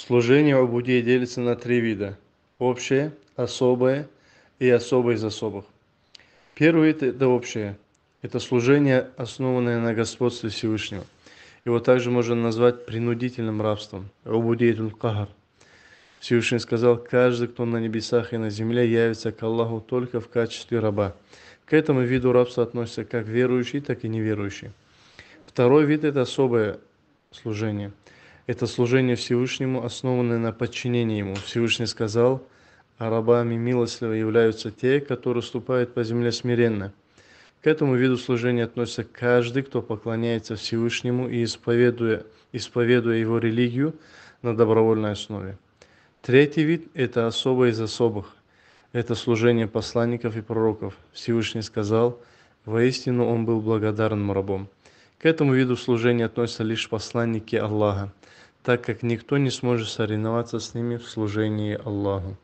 Служение в Будде делится на три вида – общее, особое и особое из особых. Первое – это общее. Это служение, основанное на господстве Всевышнего. Его также можно назвать принудительным рабством – Убудейтун Кахар. Всевышний сказал, каждый, кто на небесах и на земле, явится к Аллаху только в качестве раба. К этому виду рабства относятся как верующие, так и неверующие. Второй вид – это особое служение – это служение Всевышнему, основанное на подчинении Ему. Всевышний сказал, а рабами милостливо являются те, которые ступают по земле смиренно. К этому виду служения относится каждый, кто поклоняется Всевышнему и исповедуя, исповедуя его религию на добровольной основе. Третий вид – это особое из особых. Это служение посланников и пророков. Всевышний сказал, «Воистину он был благодарным рабом». К этому виду служения относятся лишь посланники Аллаха, так как никто не сможет соревноваться с ними в служении Аллаху.